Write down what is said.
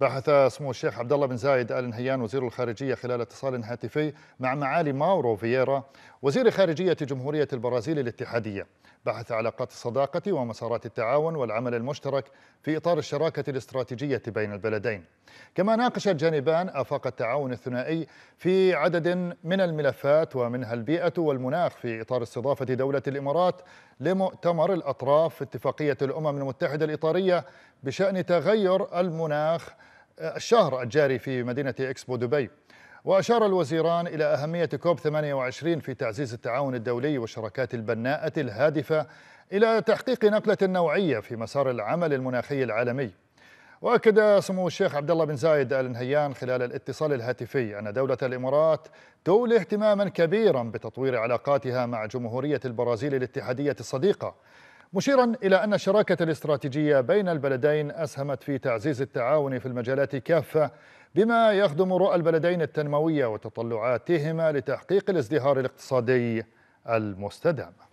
بحث سمو الشيخ عبد الله بن زايد ال نهيان وزير الخارجيه خلال اتصال هاتفي مع معالي ماورو فييرا وزير خارجيه جمهوريه البرازيل الاتحاديه بحث علاقات الصداقه ومسارات التعاون والعمل المشترك في اطار الشراكه الاستراتيجيه بين البلدين. كما ناقش الجانبان افاق التعاون الثنائي في عدد من الملفات ومنها البيئه والمناخ في اطار استضافه دوله الامارات لمؤتمر الاطراف في اتفاقيه الامم المتحده الاطاريه بشان تغير المناخ الشهر الجاري في مدينة إكسبو دبي وأشار الوزيران إلى أهمية كوب 28 في تعزيز التعاون الدولي والشراكات البناءة الهادفة إلى تحقيق نقلة نوعية في مسار العمل المناخي العالمي واكد سمو الشيخ عبد الله بن زايد ال نهيان خلال الاتصال الهاتفي ان دوله الامارات تولي اهتماما كبيرا بتطوير علاقاتها مع جمهوريه البرازيل الاتحاديه الصديقه مشيرا إلى أن الشراكة الاستراتيجية بين البلدين أسهمت في تعزيز التعاون في المجالات كافة بما يخدم رؤى البلدين التنموية وتطلعاتهما لتحقيق الازدهار الاقتصادي المستدام